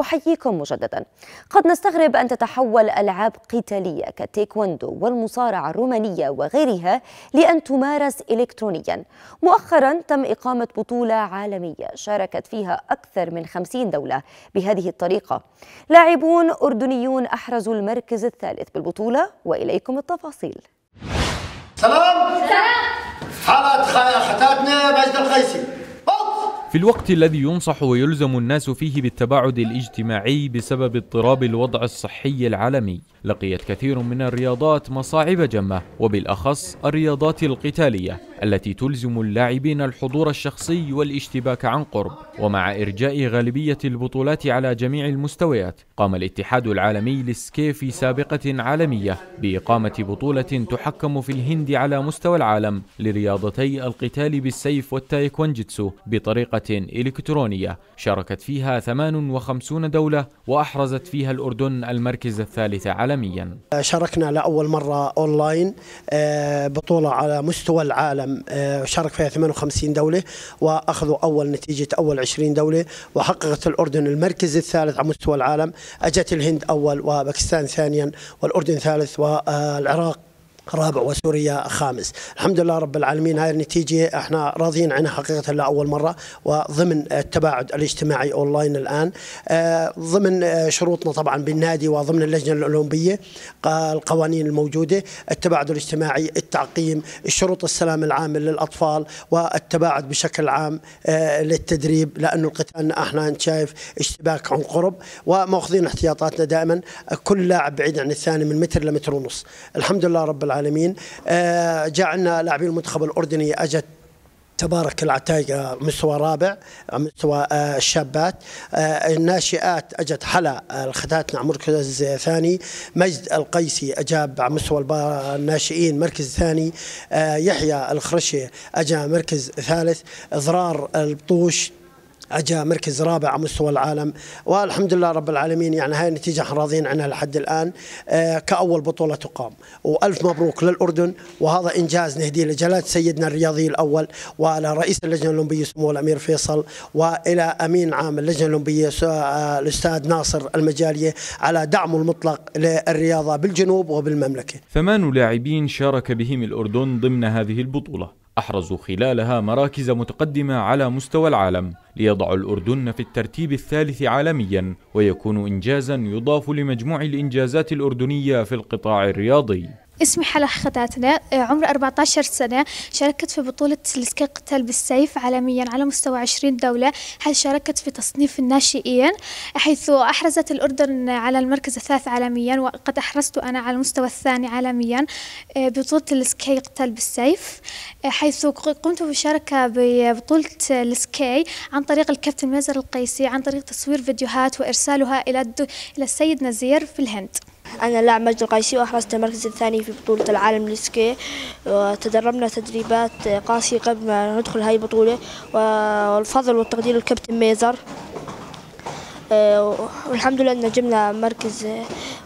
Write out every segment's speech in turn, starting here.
أحييكم مجددا قد نستغرب أن تتحول ألعاب قتالية كالتيكواندو والمصارعة الرومانية وغيرها لأن تمارس إلكترونيا مؤخرا تم إقامة بطولة عالمية شاركت فيها أكثر من 50 دولة بهذه الطريقة لاعبون أردنيون أحرزوا المركز الثالث بالبطولة وإليكم التفاصيل سلام سلام حالة حتاتنا مجد القيسي في الوقت الذي ينصح ويلزم الناس فيه بالتباعد الاجتماعي بسبب اضطراب الوضع الصحي العالمي لقيت كثير من الرياضات مصاعب جمة وبالأخص الرياضات القتالية التي تلزم اللاعبين الحضور الشخصي والاشتباك عن قرب ومع إرجاء غالبية البطولات على جميع المستويات قام الاتحاد العالمي للسكي في سابقة عالمية بإقامة بطولة تحكم في الهند على مستوى العالم لرياضتي القتال بالسيف والتايكوانجيتسو بطريقة إلكترونية شاركت فيها 58 دولة وأحرزت فيها الأردن المركز الثالث عالميا شاركنا لأول مرة أونلاين آه، بطولة على مستوى العالم آه، شارك فيها 58 دولة وأخذوا أول نتيجة أول 20 دولة وحققت الأردن المركز الثالث على مستوى العالم أجت الهند أول وباكستان ثانيا والأردن ثالث والعراق رابع وسوريا خامس الحمد لله رب العالمين هاي النتيجة احنا راضيين عنها حقيقة لأول مرة وضمن التباعد الاجتماعي أونلاين الآن آه، ضمن آه، شروطنا طبعا بالنادي وضمن اللجنة الأولمبية القوانين الموجودة التباعد الاجتماعي التعقيم شروط السلام العامل للأطفال والتباعد بشكل عام آه، للتدريب لأنه القتال احنا شايف اشتباك عن قرب وماخذين احتياطاتنا دائما كل لاعب بعيد عن الثاني من متر لمتر ونص الحمد لله رب العالمين آه، جعلنا لاعبين المنتخب الأردني أجت تبارك العتايقة آه، مستوى رابع آه، مستوى آه، الشابات الناشئات أجت حلا نعم مركز ثاني مجد القيسي أجاب على مستوى الناشئين مركز ثاني يحيى الخرشي أجا مركز ثالث إضرار البطوش اجى مركز رابع على مستوى العالم والحمد لله رب العالمين يعني هاي النتيجه احنا راضيين عنها لحد الان آه، كاول بطوله تقام والف مبروك للاردن وهذا انجاز نهديه لجلاله سيدنا الرياضي الاول وعلى رئيس اللجنه الاولمبيه سمو الامير فيصل والى امين عام اللجنه الاولمبيه آه، الاستاذ ناصر المجاليه على دعمه المطلق للرياضه بالجنوب وبالمملكه. ثمان لاعبين شارك بهم الاردن ضمن هذه البطوله. أحرزوا خلالها مراكز متقدمة على مستوى العالم ليضع الأردن في الترتيب الثالث عالميا ويكون إنجازا يضاف لمجموع الإنجازات الأردنية في القطاع الرياضي اسمي حلا خداتنا آه، عمري 14 سنة شاركت في بطولة السكي قتال بالسيف عالميا على مستوى 20 دولة حيث شاركت في تصنيف الناشئين حيث أحرزت الأردن على المركز الثالث عالميا وقد أحرزت أنا على المستوى الثاني عالميا آه، بطولة السكي قتال بالسيف آه، حيث قمت بمشاركة ببطولة السكي عن طريق الكابتن ميزر القيسي عن طريق تصوير فيديوهات وإرسالها إلى السيد نزير في الهند أنا لاعب مجد القيسي وأحرزت المركز الثاني في بطولة العالم للسكي وتدربنا تدريبات قاسية قبل ما ندخل هاي البطولة والفضل والتقدير الكابتن ميزر آه، والحمد لله أن جبنا مركز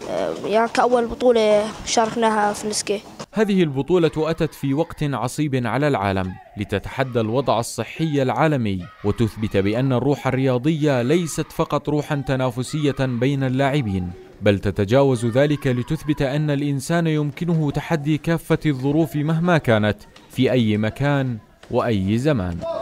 آه، يعني كأول بطولة شاركناها في السكي هذه البطولة أتت في وقت عصيب على العالم لتتحدى الوضع الصحي العالمي وتثبت بأن الروح الرياضية ليست فقط روحا تنافسية بين اللاعبين بل تتجاوز ذلك لتثبت أن الإنسان يمكنه تحدي كافة الظروف مهما كانت في أي مكان وأي زمان